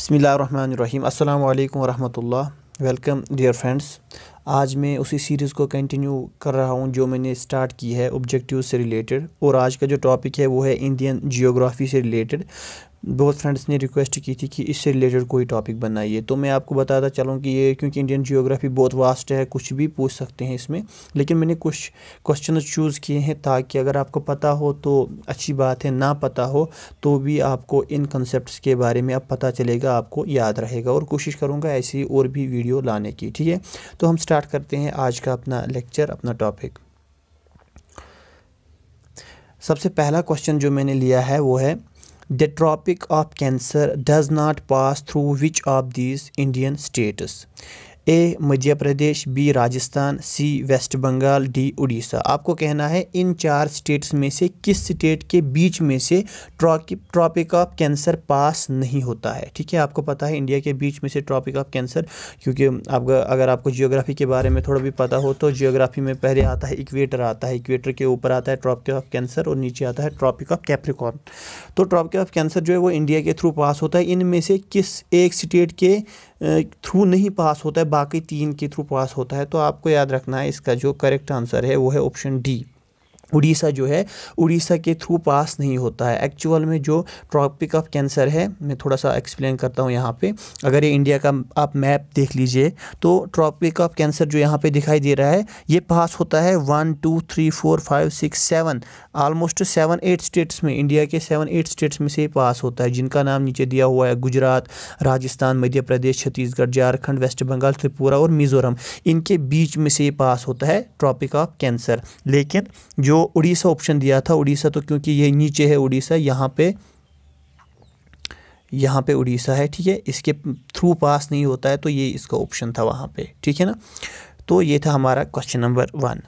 बसमीम अल्लाम वरहमतुल्लाह welcome dear friends आज मैं उसी सीरीज़ को कंटिन्यू कर रहा हूँ जो मैंने स्टार्ट की है ऑब्जेक्टिव से रिलेटेड और आज का जो टॉपिक है वो है इंडियन जियोग्राफी से रिलेटेड बहुत फ्रेंड्स ने रिक्वेस्ट की थी कि इससे रिलेटेड कोई टॉपिक बनाइए तो मैं आपको बताता चलूँ कि ये क्योंकि इंडियन जियोग्राफी बहुत वास्ट है कुछ भी पूछ सकते हैं इसमें लेकिन मैंने कुछ क्वेश्चन चूज़ किए हैं ताकि अगर आपको पता हो तो अच्छी बात है ना पता हो तो भी आपको इन कंसेप्ट के बारे में अब पता चलेगा आपको याद रहेगा और कोशिश करूँगा ऐसी और भी वीडियो लाने की ठीक है तो हम स्टार्ट करते हैं आज का अपना लेक्चर अपना टॉपिक सबसे पहला क्वेश्चन जो मैंने लिया है वो है the Tropic of Cancer does not pass through which of these Indian states? A Madhya Pradesh B Rajasthan C West Bengal D Orissa आपको कहना है इन चार स्टेट्स में से किस स्टेट के बीच में से ट्रॉपिक ऑफ कैंसर पास नहीं होता है ठीक है आपको पता है इंडिया के बीच में से ट्रॉपिक ऑफ कैंसर क्योंकि आप अगर आपको जियोग्राफी के बारे में थोड़ा भी पता हो तो जियोग्राफी में पहले आता है इक्वेटर आता है इक्वेटर के ऊपर आता है ट्रॉपिक ऑफ कैंसर और नीचे आता है ट्रॉपिक ऑफ कैप्रिकॉन तो ट्रॉपिक ऑफ कैंसर जो है वो इंडिया के थ्रू पास होता है इनमें से किस एक स्टेट के थ्रू नहीं पास होता है बाकी तीन के थ्रू पास होता है तो आपको याद रखना है इसका जो करेक्ट आंसर है वो है ऑप्शन डी उड़ीसा जो है उड़ीसा के थ्रू पास नहीं होता है एक्चुअल में जो ट्रॉपिक ऑफ कैंसर है मैं थोड़ा सा एक्सप्लेन करता हूँ यहाँ पे अगर ये इंडिया का आप मैप देख लीजिए तो ट्रॉपिक ऑफ कैंसर जो यहाँ पे दिखाई दे रहा है ये पास होता है one two three four five six seven almost seven eight states में इंडिया के सेवन एट स्टेट्स में से पास होता है जिनका नाम नीचे दिया हुआ है गुजरात राजस्थान मध्य प्रदेश छत्तीसगढ़ झारखंड वेस्ट बंगाल त्रिपुरा और मिज़ोरम इनके बीच में से पास होता है ट्रॉपिक ऑफ कैंसर लेकिन जो उड़ीसा ऑप्शन दिया था उड़ीसा तो क्योंकि ये नीचे है उड़ीसा यहाँ पे यहाँ पे उड़ीसा है ठीक है इसके थ्रू पास नहीं होता है तो ये इसका ऑप्शन था वहाँ पे ठीक है ना तो ये था हमारा क्वेश्चन नंबर वन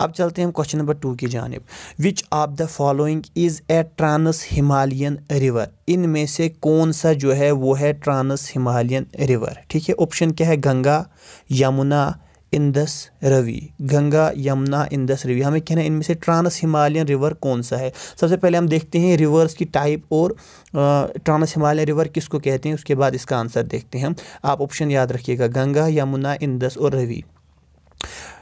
अब चलते हैं हम क्वेश्चन नंबर टू की जानब which of the following is a trans Himalayan river इनमें से कौन सा जो है वो है ट्रांस हिमालयन रिवर ठीक है ऑप्शन क्या है गंगा यमुना इंदस रवि गंगा यमुना इंदस रवि हमें कहना है इनमें से ट्रांस हिमालयन रिवर कौन सा है सबसे पहले हम देखते हैं रिवर्स की टाइप और ट्रांस हिमालयन रिवर किसको कहते हैं उसके बाद इसका आंसर देखते हैं हम आप ऑप्शन याद रखिएगा गंगा यमुना इंदस और रवि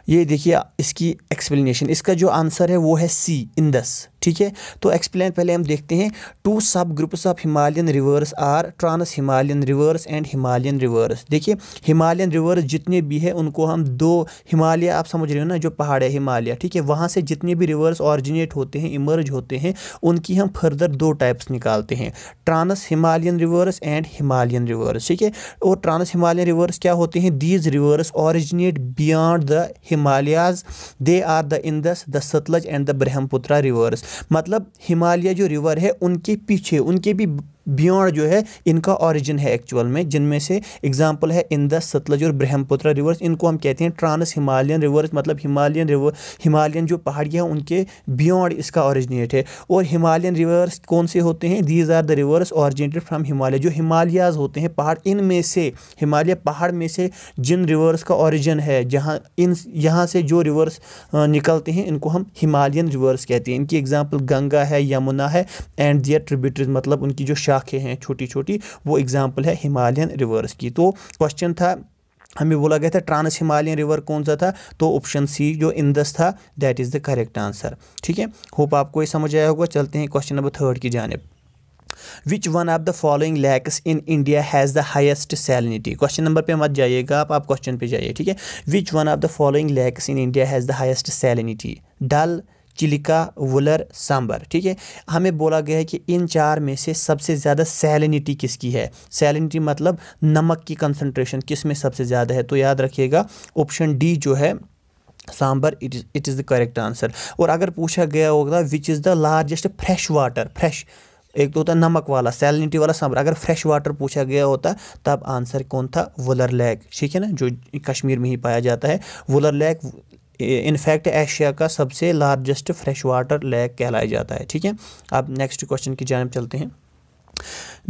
ये देखिए इसकी एक्सप्लेनेशन इसका जो आंसर है वो है सी इंदस ठीक है तो एक्सप्लेन पहले हम देखते हैं two subgroups of Himalayan rivers are trans Himalayan rivers and Himalayan rivers देखिए हिमालयन रिवर्स जितने भी है उनको हम दो हिमालय आप समझ रहे हो ना जो पहाड़ है हिमालय ठीक है वहाँ से जितने भी रिवर्स ऑरिजिनेट होते हैं इमर्ज होते हैं उनकी हम फर्दर दो टाइप्स निकालते हैं trans Himalayan rivers and Himalayan rivers ठीक है और ट्रांस हिमालयन रिवर्स क्या होते हैं these rivers originate beyond the Himalayas they are the Indus the Sutlej and the Brahmaputra rivers मतलब हिमालय जो रिवर है उनके पीछे उनके भी बियॉन्ड जो है इनका ओरिजिन है एक्चुअल में जिनमें से एग्जांपल है इंदस सतलज और ब्रह्मपुत्र रिवर्स इनको हम कहते हैं ट्रांस हिमालयन रिवर्स मतलब हिमालयन रिवर हिमालयन जो पहाड़ियाँ उनके बियॉन्ड इसका ओरिजिनेट है और हिमालयन रिवर्स कौन से होते हैं these are the rivers originated from Himalaya जो हिमालयाज होते हैं पहाड़ इनमें से हिमालय पहाड़ में से जिन रिवर्स का ओरिजिन है जहाँ इन यहाँ से जो रिवर्स निकलते हैं इनको हम हिमालयन रिवर्स कहते हैं इनकी एग्जाम्पल गंगा है यमुना है एंड दियर ट्रिब्यूटरीज मतलब उनकी जो शाखें हैं छोटी छोटी वो एग्ज़ाम्पल है हिमालयन रिवर्स की तो क्वेश्चन था हमें बोला गया था ट्रांस हिमालयन रिवर कौन सा था तो ऑप्शन सी जो इंदस था that is the correct answer ठीक है होप आपको ये समझ आया होगा चलते हैं क्वेश्चन नंबर थर्ड की जानब which one of the following lakes in India has the highest salinity question number पे मत जाइएगा आप आप क्वेश्चन पे जाइए ठीक है which one of the following lakes in India has the highest salinity Dal Chilika Wular Sambhar ठीक है हमें बोला गया है कि इन चार में से सबसे ज़्यादा सैलिनिटी किसकी है सैलिनिटी मतलब नमक की कंसनट्रेशन किस में सबसे ज़्यादा है तो याद रखिएगा ऑप्शन डी जो है Sambhar it is it is the correct answer और अगर पूछा गया होगा which is the largest fresh water fresh एक तो होता नमक वाला सैलिनिटी वाला सांबर अगर फ्रेश वाटर पूछा गया होता तब आंसर कौन था वुलर लेक ठीक है ना जो कश्मीर में ही पाया जाता है वुलर लेक इनफैक्ट एशिया का सबसे लार्जेस्ट फ्रेश वाटर लेक कहलाया जाता है ठीक है अब नेक्स्ट क्वेश्चन की जानब चलते हैं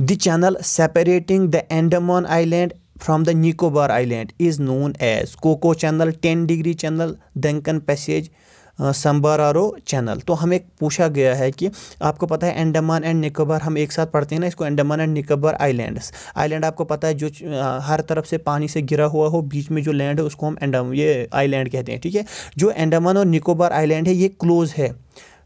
the channel separating the Andaman island from the Nicobar island is known as Coco channel ten degree channel Duncan passage row channel तो हमें पूछा गया है कि आपको पता है अंडमान एंड निकोबार हम एक साथ पढ़ते हैं ना इसको Andaman and Nicobar islands island आपको पता है जो हर तरफ से पानी से गिरा हुआ हो बीच में जो लैंड है उसको हम एंडम ये आइलैंड कहते हैं ठीक है जो अंडमान और निकोबार आइलैंड है ये क्लोज़ है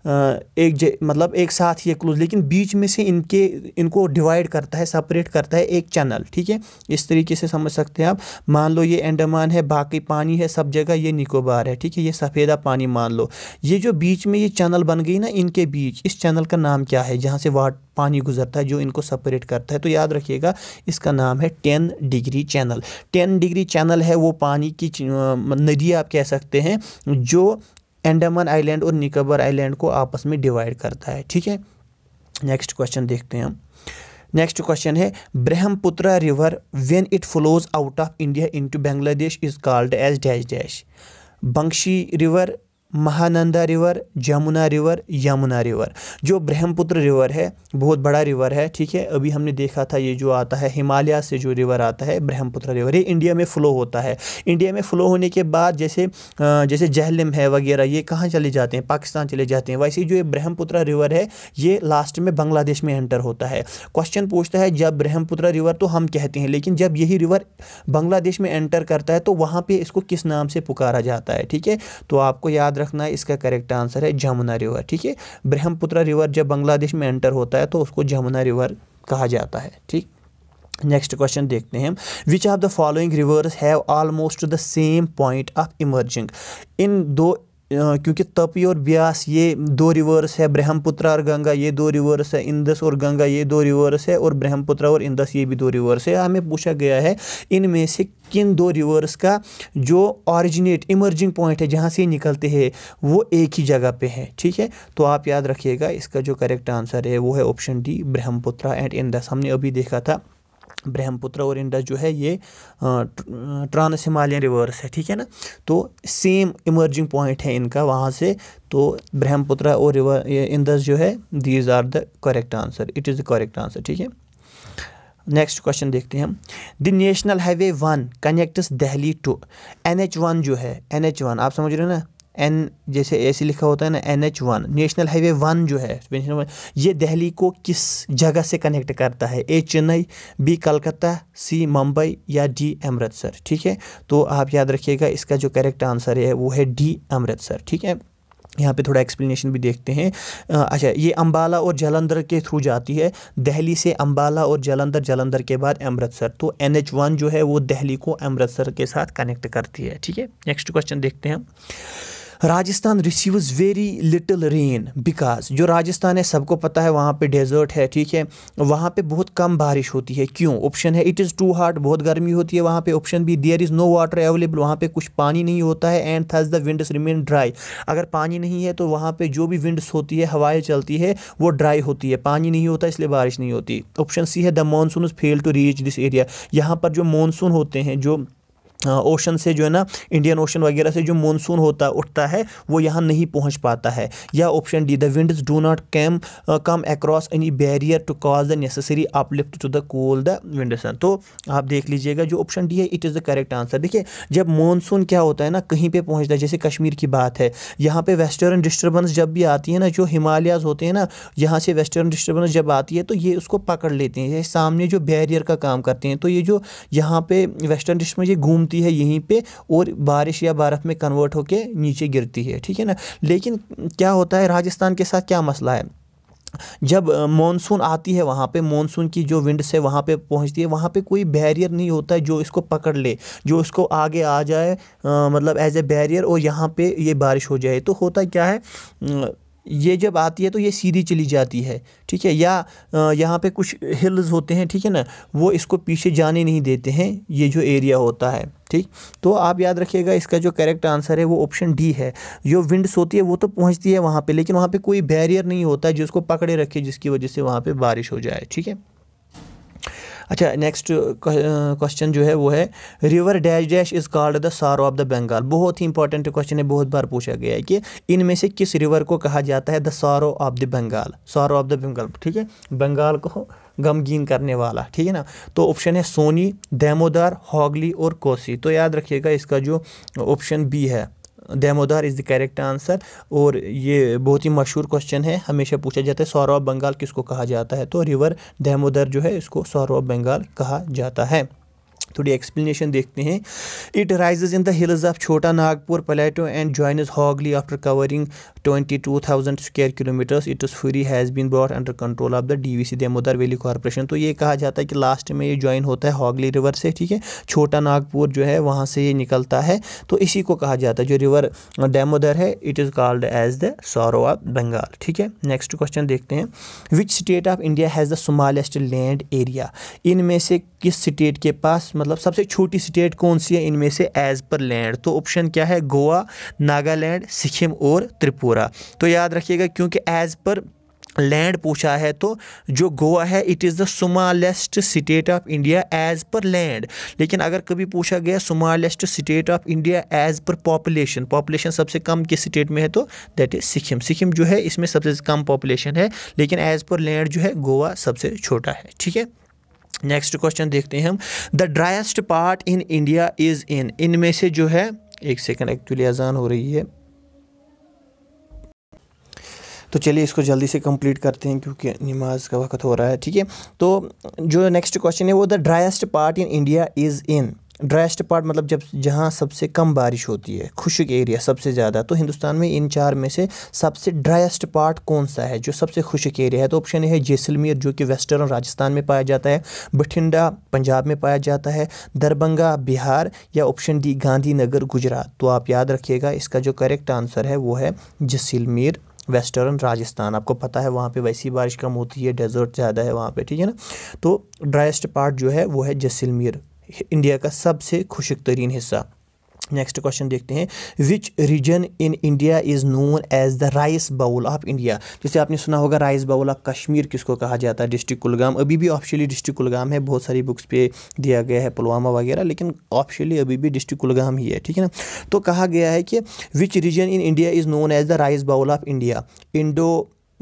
एक मतलब एक साथ ये क्लोज लेकिन बीच में से इनके इनको डिवाइड करता है सेपरेट करता है एक चैनल ठीक है इस तरीके से समझ सकते हैं आप मान लो ये अंडमान है बाकी पानी है सब जगह ये निकोबार है ठीक है ये सफ़ेदा पानी मान लो ये जो बीच में ये चैनल बन गई ना इनके बीच इस चैनल का नाम क्या है जहाँ से वाट पानी गुजरता है जो इनको सेपरेट करता है तो याद रखिएगा इसका नाम है ten degree channel ten degree channel है वो पानी की नदी आप कह सकते हैं जो अंडमान आइलैंड और निकोबार आइलैंड को आपस में डिवाइड करता है ठीक है नेक्स्ट क्वेश्चन देखते हैं हम नेक्स्ट क्वेश्चन है Brahmaputra river when it flows out of India into Bangladesh is called as dash dash Bangshi river Mahananda river Jamuna river Yamuna river जो ब्रह्मपुत्र रिवर है बहुत बड़ा रिवर है ठीक है अभी हमने देखा था ये जो आता है हिमालय से जो रिवर आता है ब्रह्मपुत्र रिवर ये इंडिया में फ़्लो होता है इंडिया में फ़्लो होने के बाद जैसे जैसे जहलम है वगैरह ये कहाँ चले जाते हैं पाकिस्तान चले जाते हैं वैसे जो ये ब्रह्मपुत्र रिवर है ये लास्ट में बांग्लादेश में एंटर होता है क्वेश्चन पूछता है जब ब्रह्मपुत्र रिवर तो हम कहते हैं लेकिन जब यही रिवर बांग्लादेश में एंटर करता है तो वहाँ पर इसको किस नाम से पुकारा जाता है ठीक है तो आपको याद रख रखना है इसका करेक्ट आंसर है जमुना रिवर ठीक है ब्रह्मपुत्र रिवर जब बांग्लादेश में एंटर होता है तो उसको जमुना रिवर कहा जाता है ठीक नेक्स्ट क्वेश्चन देखते हैं which of the following rivers have almost the same point of emerging in दो क्योंकि तपी और ब्यास ये दो रिवर्स है ब्रह्मपुत्र और गंगा ये दो रिवर्स है इंदस और गंगा ये दो रिवर्स है और ब्रह्मपुत्र और इंदस ये भी दो रिवर्स है हमें पूछा गया है इनमें से किन दो रिवर्स का जो ऑरिजिनेट इमर्जिंग पॉइंट है जहाँ से निकलते हैं वो एक ही जगह पे है ठीक है तो आप याद रखिएगा इसका जो करेक्ट आंसर है वो है option D Brahmaputra and Indus हमने अभी देखा था ब्रह्मपुत्र और इंडस जो है ये ट्रांस हिमालयन रिवर्स है ठीक है ना तो सेम इमर्जिंग पॉइंट है इनका वहाँ से तो ब्रह्मपुत्र और रिवर इंडस जो है these are the correct answer it is the correct answer ठीक है नेक्स्ट क्वेश्चन देखते हैं हम the national highway one connects Delhi to N H one जो है एन एच वन आप समझ रहे हो ना एन जैसे ऐसे लिखा होता है ना N H one national highway one जो है ये दिल्ली को किस जगह से कनेक्ट करता है A Chennai B Calcutta C Mumbai या डी अमृतसर ठीक है तो आप याद रखिएगा इसका जो करेक्ट आंसर है वो है डी अमृतसर ठीक है यहाँ पे थोड़ा एक्सप्लेनेशन भी देखते हैं अच्छा ये अंबाला और जालंधर के थ्रू जाती है दिल्ली से अंबाला और जालंधर जालंधर के बाद अमृतसर तो एन एच वन जो है वो दिल्ली को अमृतसर के साथ कनेक्ट करती है ठीक है नेक्स्ट क्वेश्चन देखते हैं हम Rajasthan receives very little rain because जो राजस्थान है सबको पता है वहाँ पे डेजर्ट है ठीक है वहाँ पे बहुत कम बारिश होती है क्यों ऑप्शन है इट इज़ टू हार्ड बहुत गर्मी होती है वहाँ पे ऑप्शन भी there is no water available वहाँ पे कुछ पानी नहीं होता है and thus the winds remain dry अगर पानी नहीं है तो वहाँ पर जो भी विंडस होती है हवाएँ चलती है वो ड्राई होती है पानी नहीं होता इसलिए बारिश नहीं होती ऑप्शन सी है the monsoon fail to reach this area यहाँ पर जो मानसून होते हैं जो ओशन से जो है ना इंडियन ओशन वगैरह से जो मानसून होता उठता है वो यहाँ नहीं पहुँच पाता है या option D the winds do not came come across any barrier to cause the necessary uplift to the cool the winds तो आप देख लीजिएगा जो ऑप्शन डी है it is the correct answer देखिए जब मानसून क्या होता है ना कहीं पर पहुँचता है जैसे कश्मीर की बात है यहाँ पर वेस्टर्न डिस्टर्बेंस जब भी आती है ना जो हिमालयाज होते हैं ना यहाँ से वेस्टर्न डिस्टर्बेंस जब आती है तो ये उसको पकड़ लेते हैं सामने जो बैरियर का काम करते हैं तो ये जो यहाँ पे वेस्टर्न डिस्टर्बेंस ये घूम घूमती है यहीं पे और बारिश या बर्फ़ में कन्वर्ट होकर नीचे गिरती है ठीक है ना लेकिन क्या होता है राजस्थान के साथ क्या मसला है जब मानसून आती है वहाँ पे मानसून की जो विंड से वहाँ पे पहुँचती है वहाँ पे कोई बैरियर नहीं होता है जो इसको पकड़ ले जो इसको आगे आ जाए आ, मतलब एज ए बैरियर और यहाँ पे ये बारिश हो जाए तो होता क्या है ये जब आती है तो ये सीधी चली जाती है ठीक है या यहाँ पे कुछ हिल्स होते हैं ठीक है ना वो इसको पीछे जाने नहीं देते हैं ये जो एरिया होता है ठीक तो आप याद रखिएगा इसका जो करेक्ट आंसर है वो ऑप्शन डी है जो विंड होती है वो तो पहुंचती है वहाँ पे लेकिन वहाँ पे कोई बैरियर नहीं होता जिसको पकड़े रखे जिसकी वजह से वहाँ पे बारिश हो जाए ठीक है अच्छा नेक्स्ट क्वेश्चन uh, uh, जो है वो है river dash dash is called the sorrow of the Bengal बहुत ही इंपॉर्टेंट क्वेश्चन है बहुत बार पूछा गया है कि इनमें से किस रिवर को कहा जाता है the sorrow of the Bengal सारो ऑफ द बंगाल ठीक है बंगाल को गमगीन करने वाला ठीक है ना तो ऑप्शन है सोनी दैमोदार हॉगली और कोसी तो याद रखिएगा इसका जो ऑप्शन बी है Damodar is the correct answer और ये बहुत ही मशहूर क्वेश्चन है हमेशा पूछा जाता है सौरव बंगाल किसको कहा जाता है तो रिवर दैमोदर जो है इसको सौरव बंगाल कहा जाता है थोड़ी एक्सप्लेनेशन देखते हैं it rises in the hills of Chota Nagpur plateau and joins Hooghly after covering twenty two thousand square kilometers it is free has been brought under control of the D V C Damodar valley corporation तो ये कहा जाता है कि last में ये join होता है हॉगली रिवर से ठीक है छोटा नागपुर जो है वहाँ से ये निकलता है तो इसी को कहा जाता है जो रिवर दामोदर है it is called as the sorrow of Bengal ठीक है नेक्स्ट क्वेश्चन देखते हैं which state of India has the smallest land area इनमें से किस स्टेट के पास मतलब मतलब सबसे छोटी स्टेट कौन सी है इनमें से एज पर लैंड तो ऑप्शन क्या है गोवा नागालैंड सिक्किम और त्रिपुरा तो याद रखिएगा क्योंकि एज पर लैंड पूछा है तो जो गोवा है it is the smallest state of India as per land लेकिन अगर कभी पूछा गया smallest state of India as per population population सबसे कम किस स्टेट में है तो दैट इज़ सिक्किम सिक्किम जो है इसमें सबसे कम पॉपुलेशन है लेकिन एज पर लैंड जो है गोवा सबसे छोटा है ठीक है नेक्स्ट क्वेश्चन देखते हैं हम the driest part in India is in इनमें से जो है एक सेकंड एक्चुअली अजान हो रही है तो चलिए इसको जल्दी से कंप्लीट करते हैं क्योंकि नमाज का वक्त हो रहा है ठीक है तो जो नेक्स्ट क्वेश्चन है वो the driest part in India is in driest part मतलब जब जहाँ सबसे कम बारिश होती है खुशक एरिया सबसे ज़्यादा तो हिंदुस्तान में इन चार में से सबसे ड्राइस्ट पार्ट कौन सा है जो सबसे खुशक एरिया है तो ऑप्शन है जैसलमेर जो कि वेस्टर्न राजस्थान में पाया जाता है बठिंडा पंजाब में पाया जाता है दरभंगा बिहार या ऑप्शन डी गांधीनगर गुजरात तो आप याद रखिएगा इसका जो करेक्ट आंसर है वो है जैसलमेर वेस्टर्न राजस्थान आपको पता है वहाँ पे वैसी बारिश कम होती है डेजर्ट ज़्यादा है वहाँ पे ठीक है ना तो ड्राइस्ट पार्ट जो है वो है जैसलमेर इंडिया का सबसे खुशक तरीन हिस्सा नेक्स्ट क्वेश्चन देखते हैं which region in India is known as the rice bowl of India जैसे आपने सुना होगा राइस बाउल ऑफ कश्मीर किसको कहा जाता है डिस्ट्रिक्ट कुलगाम अभी भी ऑफिशियली डिस्ट्रिक्ट कुलगाम है बहुत सारी बुक्स पे दिया गया है पुलवामा वगैरह लेकिन ऑफिशियली अभी भी डिस्ट्रिक्ट कुलगाम ही है ठीक है ना तो कहा गया है कि which region in India is known as the rice bowl of India Indo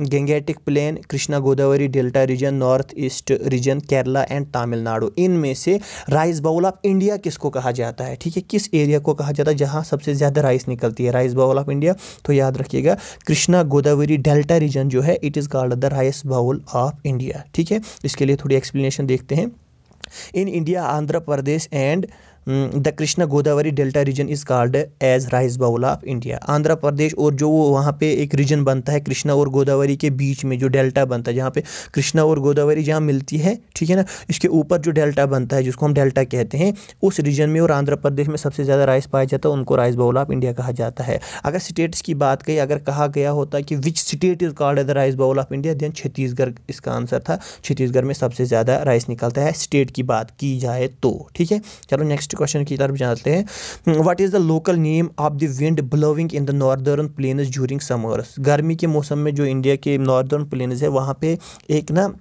Gangetic plain Krishna Godavari delta region north east region Kerala and Tamil Nadu इनमें से राइस बाउल ऑफ इंडिया किसको कहा जाता है ठीक है किस एरिया को कहा जाता है जहाँ सबसे ज़्यादा राइस निकलती है राइस बाउल ऑफ इंडिया तो याद रखिएगा कृष्णा गोदावरी डेल्टा रीजन जो है it is called the rice bowl of India ठीक है इसके लिए थोड़ी एक्सप्लेनेशन देखते हैं in India Andhra Pradesh and the Krishna Godavari delta region is called as rice bowl of India Andhra Pradesh और जो वहाँ पे एक रीजन बनता है कृष्णा और गोदावरी के बीच में जो डेल्टा बनता है जहाँ पे कृष्णा और गोदावरी जहाँ मिलती है ठीक है ना इसके ऊपर जो डेल्टा बनता है जिसको हम डेल्टा कहते हैं उस रीजन में और आंध्र प्रदेश में सबसे ज़्यादा राइस पाया जाता है उनको राइस बाउल ऑफ इंडिया कहा जाता है अगर स्टेट्स की बात कही अगर कहा गया होता कि which state is called as the rice bowl of India then Chhattisgarh इसका आंसर था छत्तीसगढ़ में सबसे ज़्यादा राइस निकलता है स्टेट की बात की जाए तो ठीक है चलो नेक्स्ट नेक्स्ट क्वेश्चन की तरफ जानते हैं what is the local name of the wind blowing in the northern plains during summers गर्मी के मौसम में जो इंडिया के नॉर्दर्न प्लेन्स है वहाँ पर एक ना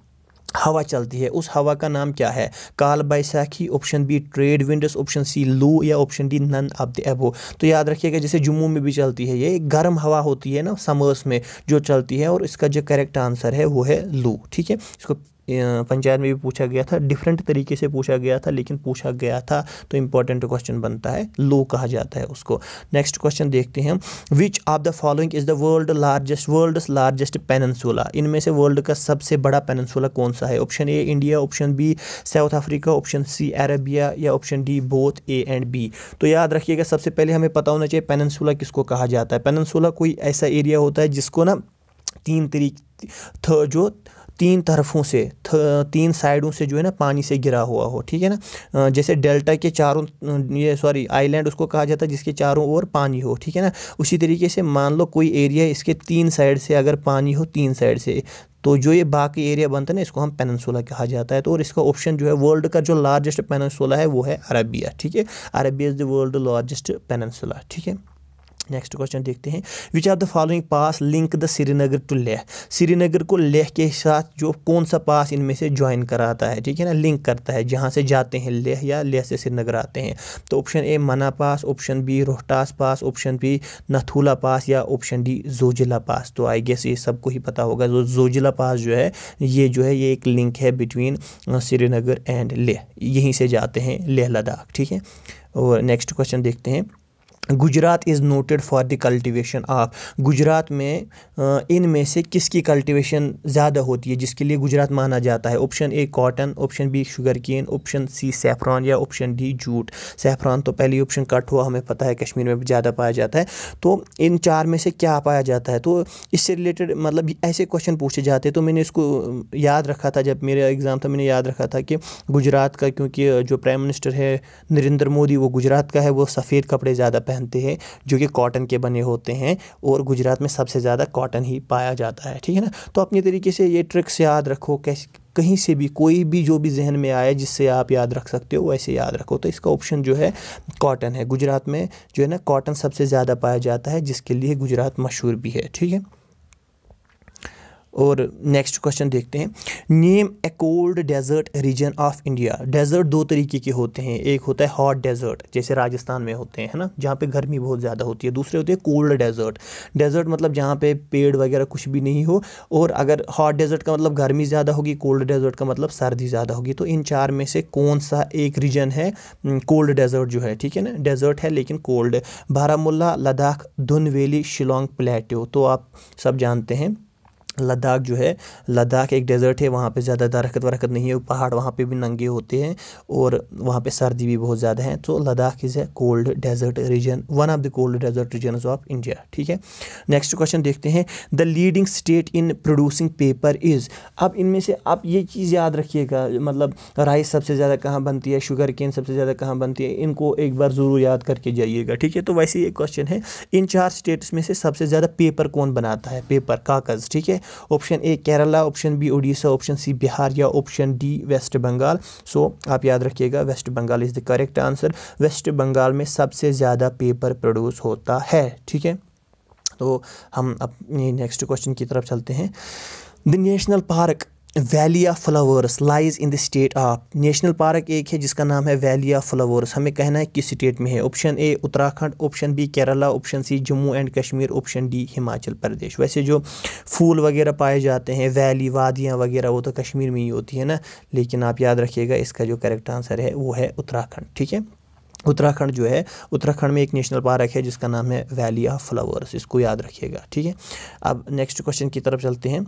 हवा चलती है उस हवा का नाम क्या है Kal Baisakhi option B trade winds option C loo या option D none of the above तो याद रखिएगा जैसे जम्मू में भी चलती है ये गर्म हवा होती है ना समर्स में जो चलती है और इसका जो करेक्ट आंसर है वो है लू ठीक है इसको पंचायत में भी पूछा गया था डिफरेंट तरीके से पूछा गया था लेकिन पूछा गया था तो इम्पॉर्टेंट क्वेश्चन बनता है लो कहा जाता है उसको नेक्स्ट क्वेश्चन देखते हैं which of the following is the world largest world largest peninsula इनमें से वर्ल्ड का सबसे बड़ा पेनसुला कौन सा है option A India option B South Africa option C Arabia या option D both A and B तो याद रखिएगा सबसे पहले हमें पता होना चाहिए पेनसुला किसको कहा जाता है पेनसुला कोई ऐसा एरिया होता है जिसको ना तीन तरीक जो तीन तरफों से तीन साइडों से जो है ना पानी से गिरा हुआ हो ठीक है ना जैसे डेल्टा के चारों ये सॉरी आइलैंड उसको कहा जाता है जिसके चारों ओर पानी हो ठीक है ना उसी तरीके से मान लो कोई एरिया इसके तीन साइड से अगर पानी हो तीन साइड से तो जो ये बाकी एरिया बनता है ना इसको हम पेनसोला कहा जाता है तो और इसका ऑप्शन जो है वर्ल्ड का जो लार्जेस्ट पेनसोला है वो है अरबिया ठीक है Arabia is the world largest peninsula ठीक है नेक्स्ट क्वेश्चन देखते हैं which are the following pass link the Srinagar to Leh Srinagar को लेह के साथ जो कौन सा पास इनमें से ज्वाइन कराता है ठीक है ना लिंक करता है जहाँ से जाते हैं लेह या लेह से श्रीनगर आते हैं तो option A Mana pass option B Rohtas pass option B Nathula pass या ऑप्शन डी जोजिला पास तो आई गेस ये सबको ही पता होगा जो जोजिला पास जो है ये जो है ये एक लिंक है बिटवीन श्रीनगर एंड लेह यहीं से जाते हैं लेह लद्दाख ठीक है और नेक्स्ट क्वेश्चन देखते हैं Gujarat is noted for the cultivation of Gujarat में इन में से किसकी कल्टीवेशन ज़्यादा होती है जिसके लिए गुजरात माना जाता है option A cotton option B sugar cane option C saffron या ऑप्शन डी जूट सेफ्रॉन तो पहली ऑप्शन कट हुआ हमें पता है कश्मीर में ज़्यादा पाया जाता है तो इन चार में से क्या पाया जाता है तो इससे रिलेटेड मतलब ऐसे क्वेश्चन पूछे जाते हैं तो मैंने इसको याद रखा था जब मेरा एग्ज़ाम था मैंने याद रखा था कि गुजरात का क्योंकि जो प्राइम मिनिस्टर है नरेंद्र मोदी वो गुजरात का है वो सफ़ेद कपड़े ज़्यादा पहनते हैं जो कि कॉटन के बने होते हैं और गुजरात में सबसे ज़्यादा कॉटन ही पाया जाता है ठीक है ना तो अपने तरीके से ये ट्रिक्स याद रखो कैसे कहीं से भी कोई भी जो भी जहन में आए जिससे आप याद रख सकते हो वैसे याद रखो तो इसका ऑप्शन जो है कॉटन है गुजरात में जो है ना कॉटन सबसे ज़्यादा पाया जाता है जिसके लिए गुजरात मशहूर भी है ठीक है और नेक्स्ट क्वेश्चन देखते हैं name a cold desert region of India desert दो तरीके के होते हैं एक होता है हॉट डेजर्ट जैसे राजस्थान में होते हैं है ना जहाँ पे गर्मी बहुत ज़्यादा होती है दूसरे होते हैं कोल्ड डेजर्ट डेजर्ट मतलब जहाँ पे पेड़ वगैरह कुछ भी नहीं हो और अगर हॉट डेजर्ट का मतलब गर्मी ज़्यादा होगी कोल्ड डेजर्ट का मतलब सर्दी ज़्यादा होगी तो इन चार में से कौन सा एक रीजन है कोल्ड हम्म, डेजर्ट जो है ठीक है ना डेजर्ट है लेकिन कोल्ड बारामूला लद्दाख धुन वैली शिलोंग प्लेट्यू तो आप सब जानते हैं लद्दाख जो है लद्दाख एक डेजर्ट है वहाँ पे ज़्यादा दरखत वरखत नहीं है पहाड़ वहाँ पे भी नंगे होते हैं और वहाँ पे सर्दी भी बहुत ज़्यादा है तो Ladakh is a cold desert region one of the cold desert region of India ठीक है नेक्स्ट क्वेश्चन देखते हैं the leading state in producing paper is अब इनमें से आप ये चीज़ याद रखिएगा मतलब राइस सबसे ज़्यादा कहाँ बनती है शुगर केन सबसे ज़्यादा कहाँ बनती है इनको एक बार ज़रूर याद करके जाइएगा ठीक है तो वैसे ये क्वेश्चन है इन चार स्टेट्स में से सबसे ज़्यादा पेपर कौन बनाता है पेपर कागज़ ठीक है option A Kerala option B Orissa option C Bihar या option D West Bengal so आप याद रखिएगा West Bengal is the correct answer West Bengal में सबसे ज़्यादा पेपर प्रोड्यूस होता है ठीक है तो हम अपने नेक्स्ट क्वेश्चन की तरफ चलते हैं the national park valley of flowers lies in the state of national park एक है जिसका नाम है वैली ऑफ फ्लावर्स हमें कहना है किस स्टेट में है option A Uttarakhand option B Kerala option C Jammu and Kashmir option D Himachal Pradesh वैसे जो फूल वगैरह पाए जाते हैं वैली वादियाँ वगैरह वो तो कश्मीर में ही होती है ना लेकिन आप याद रखिएगा इसका जो करेक्ट आंसर है वो है उत्तराखंड ठीक है उत्तराखंड जो है उत्तराखंड में एक नेशनल पार्क है जिसका नाम है वैली ऑफ फ्लावर्स इसको याद रखिएगा ठीक है अब नेक्स्ट क्वेश्चन की तरफ चलते हैं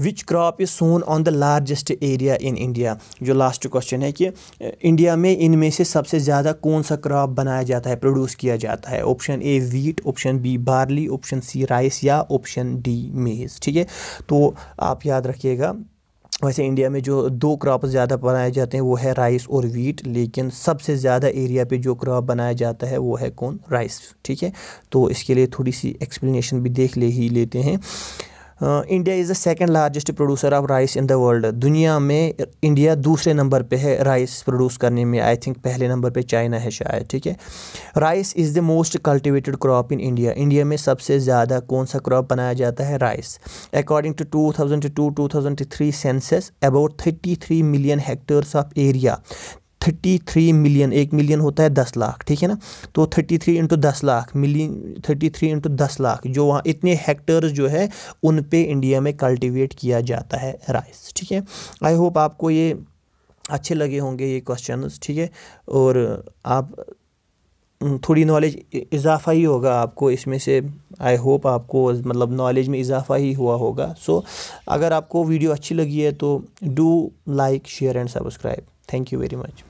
which crop is sown on the largest area in India जो लास्ट क्वेश्चन है कि इंडिया में इनमें से सबसे ज़्यादा कौन सा क्रॉप बनाया जाता है प्रोड्यूस किया जाता है option A wheat option B barley option C rice या ऑप्शन डी मेज़ ठीक है तो आप याद रखिएगा वैसे इंडिया में जो दो क्रॉप ज़्यादा बनाए जाते हैं वो है राइस और वीट लेकिन सबसे ज़्यादा एरिया पे जो क्रॉप बनाया जाता है वो है कौन राइस ठीक है तो इसके लिए थोड़ी सी एक्सप्लेनेशन भी देख ले ही लेते हैं India is the second largest producer of rice in the world दुनिया में इंडिया दूसरे नंबर पे है राइस प्रोड्यूस करने में आई थिंक पहले नंबर पे चाइना है शायद ठीक है rice is the most cultivated crop in India India में सबसे ज़्यादा कौन सा क्रॉप बनाया जाता है rice according to two thousand to two thousand three census about thirty three million hectares of area thirty three million एक मिलियन होता है दस लाख ठीक है ना तो थर्टी थ्री इंटू दस lakh million thirty three into दस लाख जो वहाँ इतने हेक्टर्स जो है उन पे इंडिया में कल्टीवेट किया जाता है राइस ठीक है आई होप आपको ये अच्छे लगे होंगे ये क्वेश्चन ठीक है और आप थोड़ी नॉलेज इजाफा ही होगा आपको इसमें से आई होप आपको मतलब नॉलेज में इजाफा ही हुआ होगा सो अगर आपको वीडियो अच्छी लगी है तो do like share and subscribe thank you very much